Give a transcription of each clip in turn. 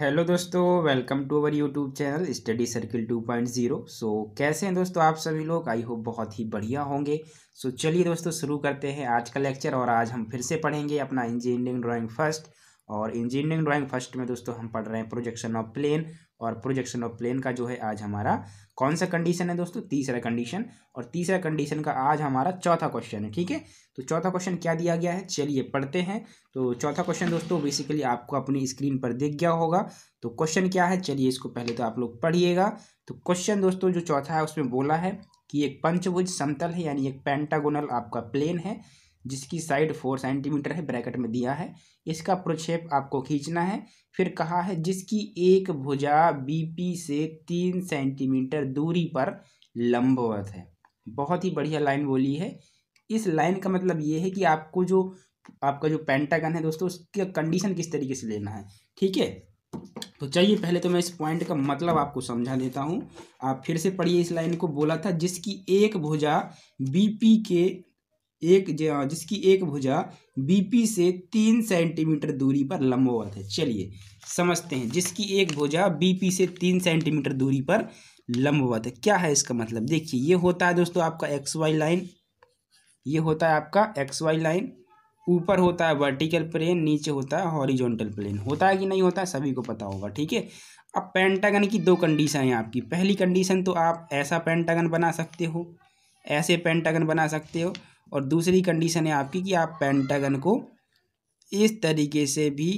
hello दोस्तों welcome to our YouTube channel study circle 2.0 so कैसे हैं दोस्तों आप सभी लोग आई होप बहुत ही बढ़िया होंगे सो so, चलिए दोस्तों शुरू करते हैं आज का लेक्चर और आज हम फिर से पढ़ेंगे अपना इंजीनियरिंग ड्राइंग फर्स्ट और इंजीनियरिंग ड्राइंग फर्स्ट में दोस्तों हम पढ़ रहे हैं प्रोजेक्शन ऑफ प्लेन और प्रोजेक्शन ऑफ प्लेन का जो है आज हमारा कौन सा कंडीशन है दोस्तों तीसरा कंडीशन और तीसरा कंडीशन का आज हमारा चौथा क्वेश्चन है ठीक है तो चौथा क्वेश्चन क्या दिया गया है चलिए पढ़ते हैं तो चौथा क्वेश्चन दोस्तों बेसिकली आपको अपनी स्क्रीन पर देख गया होगा तो क्वेश्चन क्या है चलिए इसको पहले तो आप लोग पढ़िएगा तो क्वेश्चन दोस्तों जो चौथा है उसमें बोला है कि एक पंचभुज समतल है यानी एक पेंटागोनल आपका प्लेन है जिसकी साइड फोर सेंटीमीटर है ब्रैकेट में दिया है इसका प्रक्षेप आपको खींचना है फिर कहा है जिसकी एक भुजा बीपी से तीन सेंटीमीटर दूरी पर लंबवत है बहुत ही बढ़िया लाइन बोली है इस लाइन का मतलब ये है कि आपको जो आपका जो पेंटागन है दोस्तों उसका कंडीशन किस तरीके से लेना है ठीक है तो चलिए पहले तो मैं इस पॉइंट का मतलब आपको समझा देता हूँ आप फिर से पढ़िए इस लाइन को बोला था जिसकी एक भुजा बीपी के एक जिसकी एक भुजा बीपी से तीन सेंटीमीटर दूरी पर लंबवत है चलिए समझते हैं जिसकी एक भुजा बीपी से तीन सेंटीमीटर दूरी पर लंबवत है क्या है इसका मतलब देखिए ये होता है दोस्तों आपका एक्स वाई लाइन ये होता है आपका एक्स वाई लाइन ऊपर होता है वर्टिकल प्लेन नीचे होता है हॉरिजॉन्टल प्लेन होता है कि नहीं होता है सभी को पता होगा ठीक है अब पेंटागन की दो कंडीशन है आपकी पहली कंडीशन तो आप ऐसा पेंटागन बना सकते हो ऐसे पेंटागन बना सकते हो और दूसरी कंडीशन है आपकी कि आप पेंटागन को इस तरीके से भी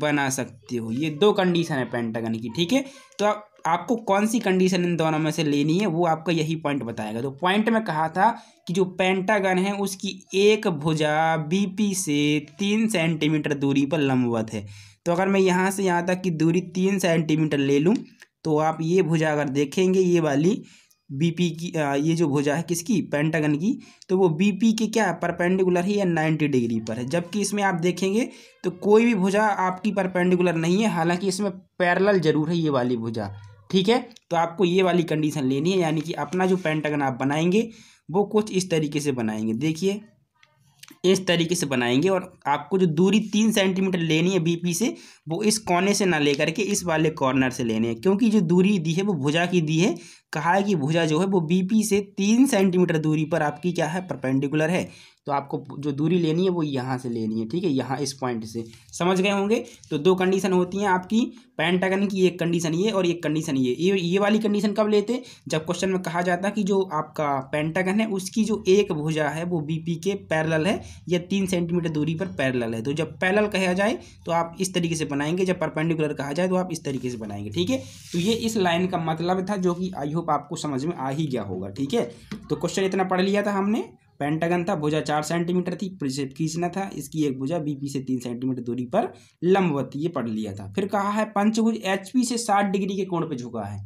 बना सकते हो ये दो कंडीशन है पेंटागन की ठीक है तो आप आपको कौन सी कंडीशन इन दोनों में से लेनी है वो आपका यही पॉइंट बताएगा तो पॉइंट में कहा था कि जो पेंटागन है उसकी एक भुजा बीपी से तीन सेंटीमीटर दूरी पर लंबवत है तो अगर मैं यहाँ से यहाँ तक की दूरी तीन सेंटीमीटर ले लूँ तो आप ये भुजा अगर देखेंगे ये वाली बीपी की ये जो भुजा है किसकी पेंटागन की तो वो बीपी के क्या परपेंडिकुलर ही या 90 डिग्री पर है जबकि इसमें आप देखेंगे तो कोई भी भुजा आपकी परपेंडिकुलर नहीं है हालांकि इसमें पैरेलल जरूर है ये वाली भुजा ठीक है तो आपको ये वाली कंडीशन लेनी है यानी कि अपना जो पेंटागन आप बनाएंगे वो कुछ इस तरीके से बनाएंगे देखिए इस तरीके से बनाएंगे और आपको जो दूरी तीन सेंटीमीटर लेनी है बीपी से वो इस कोने से ना लेकर के इस वाले कॉर्नर से लेने हैं क्योंकि जो दूरी दी है वो भुजा की दी है कहा है कि भुजा जो है वो बीपी से तीन सेंटीमीटर दूरी पर आपकी क्या है परपेंडिकुलर है तो आपको जो दूरी लेनी है वो यहाँ से लेनी है ठीक है यहाँ इस पॉइंट से समझ गए होंगे तो दो कंडीशन होती हैं आपकी पैंटागन की एक कंडीशन ये और एक कंडीशन ये ये ये वाली कंडीशन कब लेते जब क्वेश्चन में कहा जाता कि जो आपका पैंटागन है उसकी जो एक भुजा है वो बीपी के पैरल है या तीन सेंटीमीटर दूरी पर पैरेलल है तो जब पैरेलल कहा जाए तो आप इस तरीके से बनाएंगे जब परपेंडिकुलर कहा जाए तो आप इस तरीके से बनाएंगे ठीक है तो ये इस लाइन का मतलब था जो कि आई होप आपको समझ में आ ही गया होगा ठीक है तो क्वेश्चन इतना पढ़ लिया था हमने पेंटागन था भुजा चार सेंटीमीटर थी प्रिसेप खींचना था इसकी एक भुजा बीपी से तीन सेंटीमीटर दूरी पर लंबवत ये पढ़ लिया था फिर कहा है पंचभुज एचपी से साठ डिग्री के कोण पर झुका है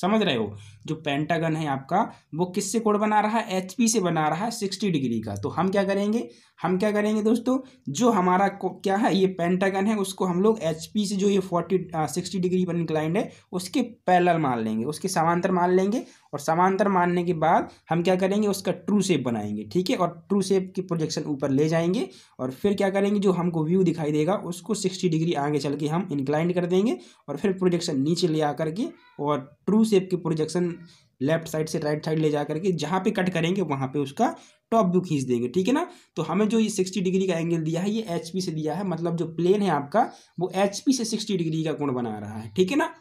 समझ रहे हो जो पेंटागन है आपका वो किससे कोण बना रहा है एच पी से बना रहा है सिक्सटी डिग्री का तो हम क्या करेंगे हम क्या करेंगे दोस्तों जो हमारा क्या है ये पेंटागन है उसको हम लोग एच पी से जो ये फोर्टी सिक्सटी डिग्री पर इंक्लाइंड है उसके पैरल मान लेंगे उसके समांतर मान लेंगे और समांतर मानने के बाद हम क्या करेंगे उसका ट्रू सेप बनाएंगे ठीक है और ट्रू सेप की प्रोजेक्शन ऊपर ले जाएंगे और फिर क्या करेंगे जो हमको व्यू दिखाई देगा उसको सिक्सटी डिग्री आगे चल के हम इंक्लाइंड कर देंगे और फिर प्रोजेक्शन नीचे ले आ करके और ट्रू सेप की प्रोजेक्शन लेफ्ट साइड से राइट साइड ले जा करके जहाँ पे कट करेंगे वहाँ पे उसका टॉप व्यू खींच देंगे ठीक है ना तो हमें जो ये सिक्सटी डिग्री का एंगल दिया है ये एच से दिया है मतलब जो प्लेन है आपका वो एच से सिक्सटी डिग्री का कोण बना रहा है ठीक है ना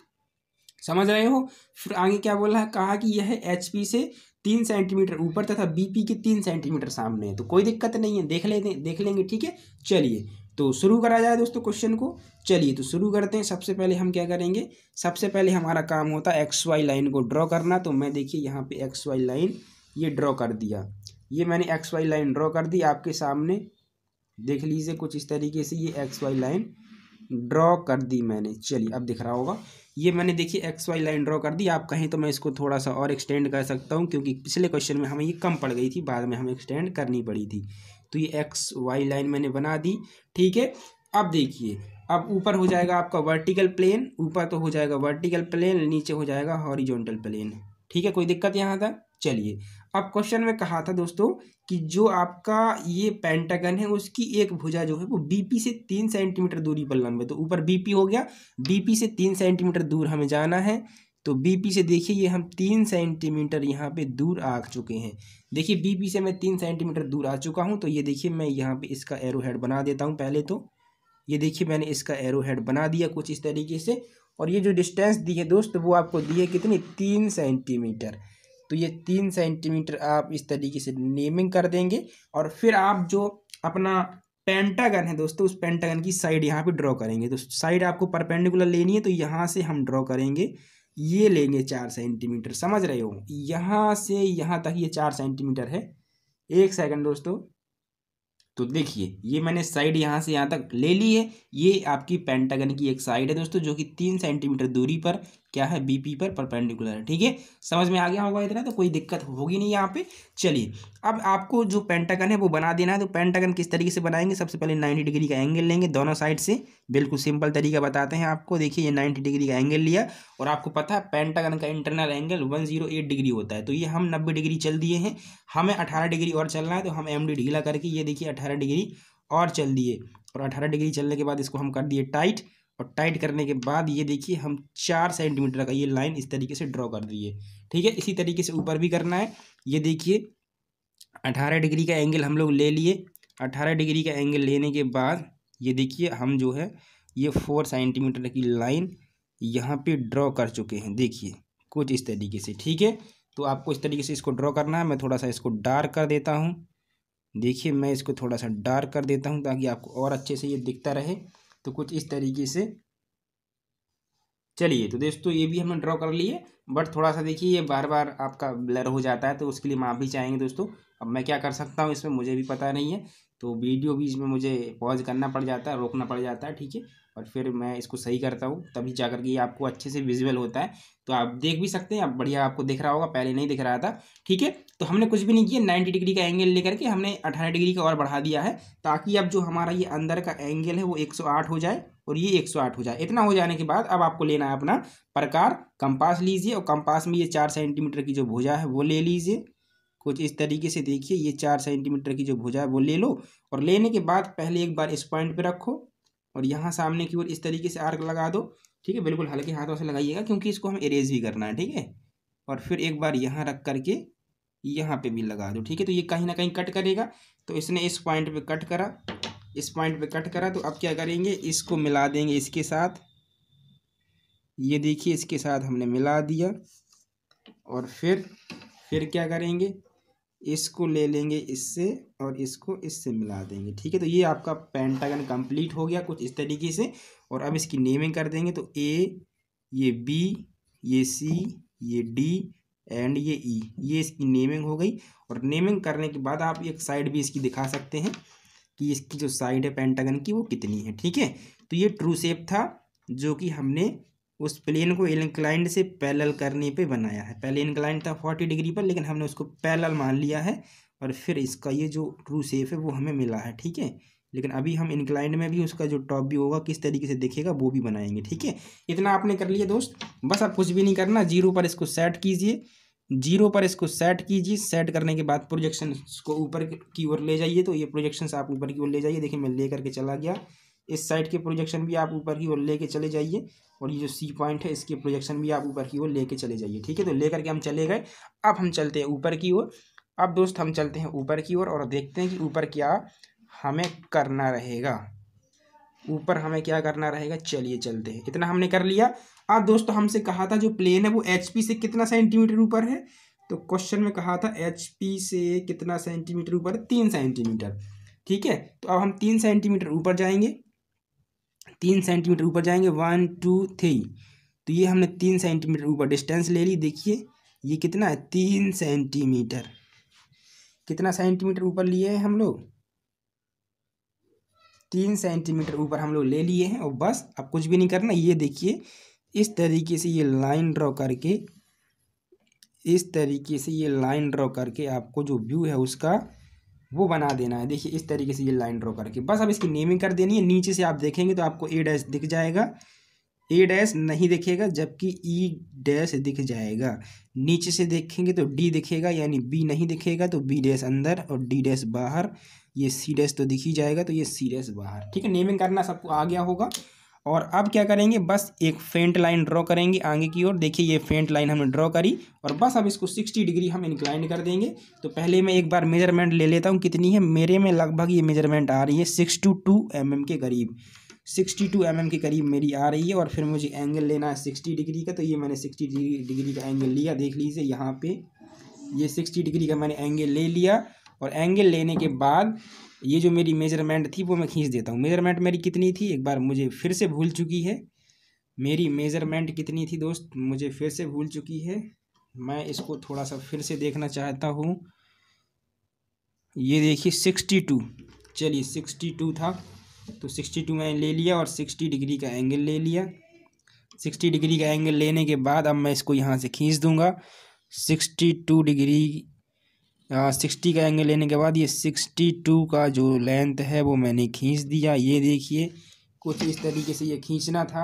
समझ रहे हो फिर आगे क्या बोला है कहा कि यह एच पी से तीन सेंटीमीटर ऊपर तथा बीपी के तीन सेंटीमीटर सामने है तो कोई दिक्कत नहीं है देख लेते देख लेंगे ठीक है चलिए तो शुरू करा जाए दोस्तों क्वेश्चन को चलिए तो शुरू करते हैं सबसे पहले हम क्या करेंगे सबसे पहले हमारा काम होता है एक्स वाई लाइन को ड्रॉ करना तो मैं देखिए यहाँ पे एक्स वाई लाइन ये ड्रॉ कर दिया ये मैंने एक्स वाई लाइन ड्रॉ कर दी आपके सामने देख लीजिए कुछ इस तरीके से ये एक्स वाई लाइन ड्रॉ कर दी मैंने चलिए अब दिख रहा होगा ये मैंने देखिए एक्स वाई लाइन ड्रॉ कर दी आप कहें तो मैं इसको थोड़ा सा और एक्सटेंड कर सकता हूँ क्योंकि पिछले क्वेश्चन में हमें ये कम पड़ गई थी बाद में हमें एक्सटेंड करनी पड़ी थी तो ये एक्स वाई लाइन मैंने बना दी ठीक है अब देखिए अब ऊपर हो जाएगा आपका वर्टिकल प्लेन ऊपर तो हो जाएगा वर्टिकल प्लेन नीचे हो जाएगा हॉरीजोंटल प्लेन ठीक है कोई दिक्कत यहाँ तक चलिए अब क्वेश्चन में कहा था दोस्तों कि जो आपका ये पेंटागन है उसकी एक भुजा जो है वो बीपी से तीन सेंटीमीटर दूरी पर लंबे तो ऊपर बीपी हो गया बीपी से तीन सेंटीमीटर दूर हमें जाना है तो बीपी से देखिए ये हम तीन सेंटीमीटर यहाँ पे दूर आ चुके हैं देखिए बीपी से मैं तीन सेंटीमीटर दूर आ चुका हूँ तो ये देखिए मैं यहाँ पे इसका एरो हेड बना देता हूँ पहले तो ये देखिए मैंने इसका एरो हेड बना दिया कुछ इस तरीके से और ये जो डिस्टेंस दी है दोस्त वो आपको दी है कितनी तीन सेंटीमीटर तो ये तीन सेंटीमीटर आप इस तरीके से नेमिंग कर देंगे और फिर आप जो अपना पेंटागन है दोस्तों उस पेंटागन की साइड यहाँ पे ड्रॉ करेंगे तो साइड आपको परपेंडिकुलर लेनी है तो यहाँ से हम ड्रॉ करेंगे ये लेंगे चार सेंटीमीटर समझ रहे हो यहाँ से यहाँ तक ये चार सेंटीमीटर है एक सेकंड दोस्तों तो देखिए ये मैंने साइड यहाँ से यहाँ तक ले ली है ये आपकी पेंटागन की एक साइड है दोस्तों जो कि तीन सेंटीमीटर दूरी पर क्या है बीपी पर परपेंडिकुलर है ठीक है समझ में आ गया होगा इतना तो कोई दिक्कत होगी नहीं यहाँ पे चलिए अब आपको जो पेंटागन है वो बना देना है तो पेंटागन किस तरीके से बनाएंगे सबसे पहले 90 डिग्री का एंगल लेंगे दोनों साइड से बिल्कुल सिंपल तरीका बताते हैं आपको देखिए ये 90 डिग्री का एंगल लिया और आपको पता है पेंटागन का इंटरनल एंगल एट डिग्री होता है तो ये हम नब्बे डिग्री चल दिए हैं हमें अठारह डिग्री और चलना है तो हम एम ढीला करके ये देखिए अठारह डिग्री और चल दिए और अठारह डिग्री चलने के बाद इसको हम कर दिए टाइट और टाइट करने के बाद ये देखिए हम चार सेंटीमीटर का ये लाइन इस तरीके से ड्रॉ कर दिए ठीक है इसी तरीके से ऊपर भी करना है ये देखिए अठारह डिग्री का एंगल हम लोग ले लिए अठारह डिग्री का एंगल लेने के बाद ये देखिए हम जो है ये फोर सेंटीमीटर की लाइन यहाँ पे ड्रॉ कर चुके हैं देखिए कुछ इस तरीके से ठीक है तो आपको इस तरीके से इसको ड्रॉ करना है मैं थोड़ा सा इसको डार्क कर देता हूँ देखिए मैं इसको थोड़ा सा डार्क कर देता हूँ ताकि आपको और अच्छे से ये दिखता रहे तो कुछ इस तरीके से चलिए तो दोस्तों ये भी हमने ड्रॉ कर लिए बट थोड़ा सा देखिए ये बार बार आपका ब्लर हो जाता है तो उसके लिए माफ़ी चाहेंगे दोस्तों अब मैं क्या कर सकता हूँ इसमें मुझे भी पता नहीं है तो वीडियो भी इसमें मुझे पॉज करना पड़ जाता है रोकना पड़ जाता है ठीक है और फिर मैं इसको सही करता हूँ तभी जा करके ये आपको अच्छे से विजुअल होता है तो आप देख भी सकते हैं आप बढ़िया आपको दिख रहा होगा पहले नहीं दिख रहा था ठीक है तो हमने कुछ भी नहीं किया नाइन्टी डिग्री का एंगल लेकर के हमने अठारह डिग्री का और बढ़ा दिया है ताकि अब जो हमारा ये अंदर का एंगल है वो एक हो जाए और ये आठ हो जाए इतना हो जाने के बाद अब आपको लेना है अपना प्रकार कंपास लीजिए और कंपास में ये चार सेंटीमीटर की जो भुजा है वो ले लीजिए कुछ इस तरीके से देखिए ये चार सेंटीमीटर की जो भुजा है वो ले लो और लेने के बाद पहले एक बार इस पॉइंट पे रखो और यहाँ सामने की ओर इस तरीके से आर्क लगा दो ठीक है बिल्कुल हल्के हाथों से लगाइएगा क्योंकि इसको हम इरेज भी करना है ठीक है और फिर एक बार यहाँ रख करके यहाँ पे भी लगा दो ठीक है तो ये कहीं ना कहीं कट करेगा तो इसने इस पॉइंट पर कट करा इस पॉइंट पर कट करा तो अब क्या करेंगे इसको मिला देंगे इसके साथ ये देखिए इसके साथ हमने मिला दिया और फिर फिर क्या करेंगे इसको ले लेंगे इससे और इसको इससे मिला देंगे ठीक है तो ये आपका पेंटागन कंप्लीट हो गया कुछ इस तरीके से और अब इसकी नेमिंग कर देंगे तो ए ये बी ये सी ये डी एंड ये ई e, ये इसकी नेमिंग हो गई और नेमिंग करने के बाद आप एक साइड भी इसकी दिखा सकते हैं कि इसकी जो साइड है पेंटागन की वो कितनी है ठीक है तो ये ट्रू सेप था जो कि हमने उस प्लेन को इनक्लाइंट से पैरेलल करने पे बनाया है पहले इनक्लाइंट था फोर्टी डिग्री पर लेकिन हमने उसको पैरेलल मान लिया है और फिर इसका ये जो ट्रू सेफ है वो हमें मिला है ठीक है लेकिन अभी हम इनक्लाइंड में भी उसका जो टॉप भी होगा किस तरीके से देखेगा वो भी बनाएंगे ठीक है इतना आपने कर लिया दोस्त बस आप कुछ भी नहीं करना जीरो पर इसको सेट कीजिए जीरो पर इसको सेट कीजिए सेट करने के बाद प्रोजेक्शन को ऊपर की ओर ले जाइए तो ये प्रोजेक्शन आप ऊपर की ओर ले जाइए देखिए मैं ले करके चला गया इस साइड के प्रोजेक्शन भी आप ऊपर की ओर लेके चले जाइए और ये जो सी पॉइंट है इसके प्रोजेक्शन भी आप ऊपर की ओर लेके चले जाइए ठीक है तो लेकर के हम चले गए अब हम चलते हैं ऊपर की ओर अब दोस्त हम चलते हैं ऊपर की ओर और, देखते हैं कि ऊपर क्या हमें करना रहेगा ऊपर हमें क्या करना रहेगा चलिए चलते हैं इतना हमने कर लिया अब दोस्तों तो हमसे कहा था जो प्लेन है वो एच से कितना सेंटीमीटर ऊपर है तो क्वेश्चन में कहा था एच से कितना सेंटीमीटर ऊपर तीन सेंटीमीटर ठीक है तो अब हम तीन सेंटीमीटर ऊपर जाएंगे तीन सेंटीमीटर ऊपर जाएंगे वन टू थ्री तो ये हमने तीन सेंटीमीटर ऊपर डिस्टेंस ले ली देखिए ये कितना है तीन सेंटीमीटर कितना सेंटीमीटर ऊपर लिए हैं हम लोग तीन सेंटीमीटर ऊपर हम लोग ले लिए हैं और बस अब कुछ भी नहीं करना ये देखिए इस तरीके से ये लाइन ड्रॉ करके इस तरीके से ये लाइन ड्रॉ करके आपको जो व्यू है उसका वो बना देना है देखिए इस तरीके से ये लाइन ड्रॉ करके बस अब इसकी नेमिंग कर देनी है नीचे से आप देखेंगे तो आपको ए डैश दिख जाएगा ए डैश नहीं दिखेगा जबकि ई e डैश दिख जाएगा नीचे से देखेंगे तो डी दिखेगा यानी बी नहीं दिखेगा तो बी डैश अंदर और डी डैश बाहर ये सी डैश तो दिख ही जाएगा तो ये सी डैश बाहर ठीक है नेमिंग करना सबको आ गया होगा और अब क्या करेंगे बस एक फेंट लाइन ड्रॉ करेंगे आगे की ओर देखिए ये फेंट लाइन हमने ड्रॉ करी और बस अब इसको सिक्सटी डिग्री हम इंक्लाइन कर देंगे तो पहले मैं एक बार मेजरमेंट ले लेता हूँ कितनी है मेरे में लगभग ये मेजरमेंट आ रही है six two two M M के करीब सिक्सटी टू एम एम के करीब मेरी आ रही है और फिर मुझे एंगल लेना है सिक्सटी डिग्री का तो ये मैंने सिक्सटी डिग्री का एंगल लिया देख लीजिए यहाँ पर ये सिक्सटी डिग्री का मैंने एंगल ले लिया और एंगल लेने के बाद ये जो मेरी मेजरमेंट थी वो मैं खींच देता हूँ मेजरमेंट मेरी कितनी थी एक बार मुझे फिर से भूल चुकी है मेरी मेजरमेंट कितनी थी दोस्त मुझे फिर से भूल चुकी है मैं इसको थोड़ा सा फिर से देखना चाहता हूँ ये देखिए सिक्सटी टू चलिए सिक्सटी टू था तो सिक्सटी टू मैंने ले लिया और सिक्सटी डिग्री का एंगल ले लिया सिक्सटी डिग्री का एंगल लेने के बाद अब मैं इसको यहाँ से खींच दूँगा सिक्सटी टू डिग्री हाँ, सिक्सटी का एंगल लेने के बाद ये सिक्सटी टू का जो लेंथ है वो मैंने खींच दिया ये देखिए कुछ इस तरीके से ये खींचना था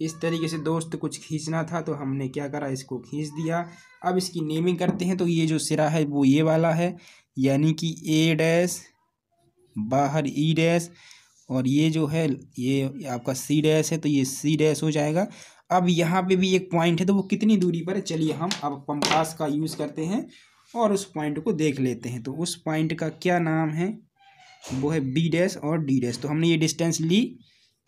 इस तरीके से दोस्त कुछ खींचना था तो हमने क्या करा इसको खींच दिया अब इसकी नेमिंग करते हैं तो ये जो सिरा है वो ये वाला है यानी कि ए डैश बाहर ई e डैश और ये जो है ये आपका सी डैश है तो ये सी डैश हो जाएगा अब यहाँ पे भी एक पॉइंट है तो वो कितनी दूरी पर है चलिए हम अब कंपास का यूज़ करते हैं और उस पॉइंट को देख लेते हैं तो उस पॉइंट का क्या नाम है वो है बी डैश और डी डैश तो हमने ये डिस्टेंस ली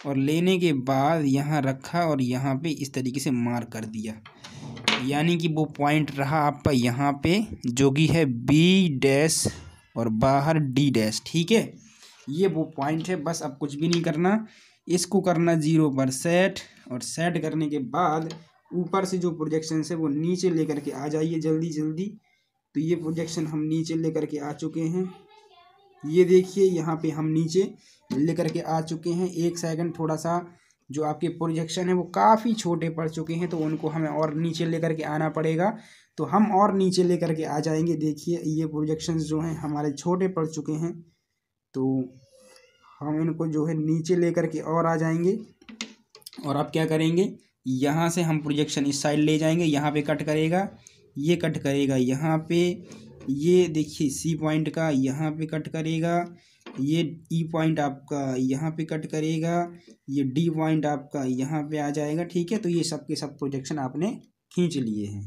और लेने के बाद यहाँ रखा और यहाँ पे इस तरीके से मार कर दिया यानी कि वो पॉइंट रहा आपका यहाँ पे जो कि है बी डैश और बाहर डी डैश ठीक है ये वो पॉइंट है बस अब कुछ भी नहीं करना इसको करना ज़ीरो पर सेट और सेट करने के बाद ऊपर से जो प्रोजेक्शन है वो नीचे लेकर के आ जाइए जल्दी जल्दी तो ये प्रोजेक्शन हम नीचे लेकर के आ चुके हैं ये देखिए यहाँ पे हम नीचे लेकर के आ चुके हैं एक सेकंड थोड़ा सा जो आपके प्रोजेक्शन है वो काफ़ी छोटे पड़ चुके हैं तो उनको हमें और नीचे लेकर के आना पड़ेगा तो हम और नीचे लेकर के आ जाएंगे देखिए ये प्रोजेक्शन जो हैं हमारे छोटे पड़ चुके हैं तो हम इनको जो है नीचे लेकर के और आ जाएंगे और आप क्या करेंगे यहाँ से हम प्रोजेक्शन इस साइड ले जाएंगे यहाँ पे कट करेगा ये कट करेगा यहाँ पे ये देखिए सी पॉइंट का यहाँ पे कट करेगा ये ई e पॉइंट आपका यहाँ पे कट करेगा ये डी पॉइंट आपका यहाँ पे आ जाएगा ठीक है तो ये सब के सब प्रोजेक्शन आपने खींच लिए हैं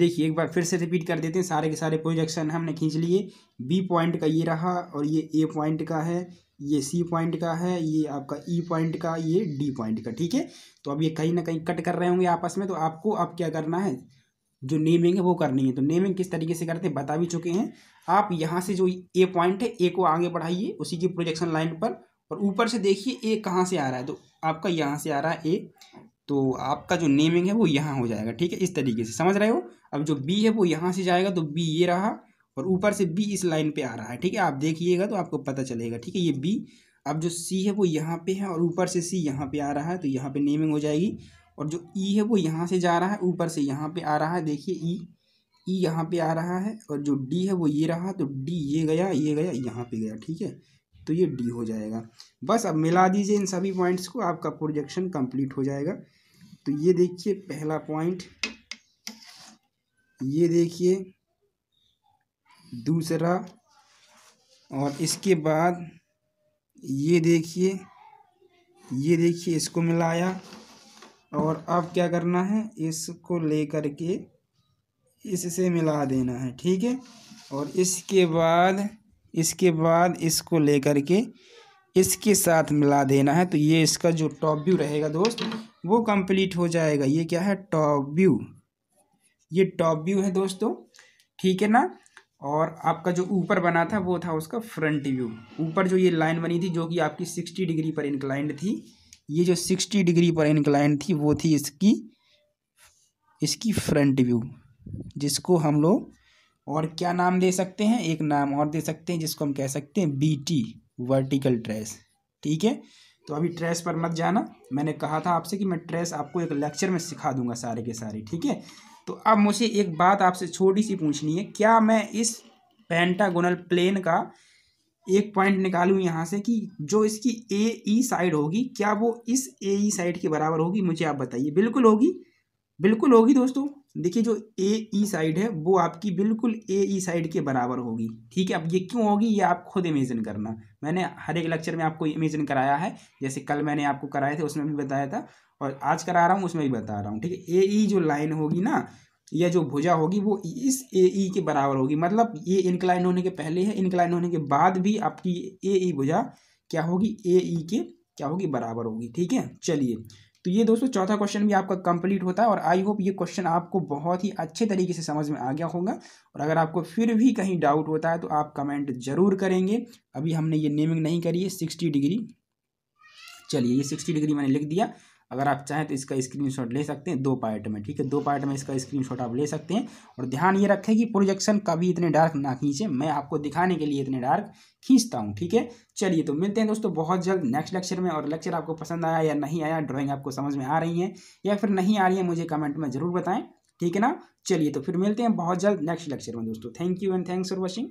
देखिए एक बार फिर से रिपीट कर देते हैं सारे के सारे प्रोजेक्शन हमने खींच लिए बी पॉइंट का ये रहा और ये ए पॉइंट का है ये सी पॉइंट का है ये आपका ई e पॉइंट का ये डी पॉइंट का ठीक है तो अब ये कहीं ना कहीं कट कर रहे होंगे आपस में तो आपको अब क्या करना है जो नेमिंग है वो करनी है तो नेमिंग किस तरीके से करते हैं बता भी चुके हैं आप यहाँ से जो ए पॉइंट है ए को आगे बढ़ाइए उसी की प्रोजेक्शन लाइन पर और ऊपर से देखिए ए कहाँ से आ रहा है तो आपका यहाँ से आ रहा है ए तो आपका जो नेमिंग है वो यहाँ हो जाएगा ठीक है इस तरीके से समझ रहे हो अब जो बी है वो यहाँ से जाएगा तो बी ये रहा और ऊपर से बी इस लाइन पे आ रहा है ठीक है आप देखिएगा तो आपको पता चलेगा ठीक है ये बी अब जो सी है वो यहाँ पे है और ऊपर से सी यहाँ पे आ रहा है तो यहाँ पे नेमिंग हो जाएगी और जो ई e है वो यहाँ से जा रहा है ऊपर से यहाँ पे आ रहा है देखिए ई e, ई e यहाँ पे आ रहा है और जो डी है वो ये रहा तो डी ये गया ये गया यहाँ पे गया ठीक है तो ये डी हो जाएगा बस अब मिला दीजिए इन सभी पॉइंट्स को आपका प्रोजेक्शन कंप्लीट हो जाएगा तो ये देखिए पहला पॉइंट ये देखिए दूसरा और इसके बाद ये देखिए ये देखिए इसको मिलाया और अब क्या करना है इसको लेकर के इससे मिला देना है ठीक है और इसके बाद इसके बाद इसको लेकर के इसके साथ मिला देना है तो ये इसका जो टॉप व्यू रहेगा दोस्त वो कंप्लीट हो जाएगा ये क्या है टॉप व्यू ये टॉप व्यू है दोस्तों ठीक है ना और आपका जो ऊपर बना था वो था उसका फ्रंट व्यू ऊपर जो ये लाइन बनी थी जो कि आपकी सिक्सटी डिग्री पर इंक्लाइंड थी ये जो सिक्सटी डिग्री पर इंक्लाइन थी वो थी इसकी इसकी फ्रंट व्यू जिसको हम लोग और क्या नाम दे सकते हैं एक नाम और दे सकते हैं जिसको हम कह सकते हैं टी वर्टिकल ट्रेस ठीक है तो अभी ट्रेस पर मत जाना मैंने कहा था आपसे कि मैं ट्रेस आपको एक लेक्चर में सिखा दूंगा सारे के सारे ठीक है तो अब मुझे एक बात आपसे छोटी सी पूछनी है क्या मैं इस पेंटागोनल प्लेन का एक पॉइंट निकालूं यहाँ से कि जो इसकी ए ई साइड होगी क्या वो इस ए ई साइड के बराबर होगी मुझे आप बताइए बिल्कुल होगी बिल्कुल होगी दोस्तों देखिए जो ए ई साइड है वो आपकी बिल्कुल ए ई साइड के बराबर होगी ठीक है अब ये क्यों होगी ये आप खुद इमेजिन करना मैंने हर एक लेक्चर में आपको इमेजिन कराया है जैसे कल मैंने आपको कराए थे उसमें भी बताया था और आज करा रहा हूँ उसमें भी बता रहा हूँ ठीक है ए ई e जो लाइन होगी ना या जो भुजा होगी वो इस ए ई e के बराबर होगी मतलब ये इंक्लाइन होने के पहले है इंक्लाइन होने के बाद भी आपकी ए ई e भुजा क्या होगी ए ई के क्या होगी बराबर होगी ठीक है चलिए तो ये दोस्तों चौथा क्वेश्चन भी आपका कंप्लीट होता है और आई होप ये क्वेश्चन आपको बहुत ही अच्छे तरीके से समझ में आ गया होगा और अगर आपको फिर भी कहीं डाउट होता है तो आप कमेंट जरूर करेंगे अभी हमने ये नेमिंग नहीं करी है सिक्सटी डिग्री चलिए ये सिक्सटी डिग्री मैंने लिख दिया अगर आप चाहें तो इसका स्क्रीनशॉट ले सकते हैं दो पार्ट में ठीक है दो पार्ट में इसका स्क्रीनशॉट आप ले सकते हैं और ध्यान ये रखें कि प्रोजेक्शन कभी इतने डार्क ना खींचे मैं आपको दिखाने के लिए इतने डार्क खींचता हूँ ठीक है चलिए तो मिलते हैं दोस्तों बहुत जल्द नेक्स्ट लेक्चर में और लेक्चर आपको पसंद आया या नहीं आया ड्रॉइंग आपको समझ में आ रही है या फिर नहीं आ रही है मुझे कमेंट में ज़रूर बताएं ठीक है ना चलिए तो फिर मिलते हैं बहुत जल्द नेक्स्ट लेक्चर में दोस्तों thank you and thanks for watching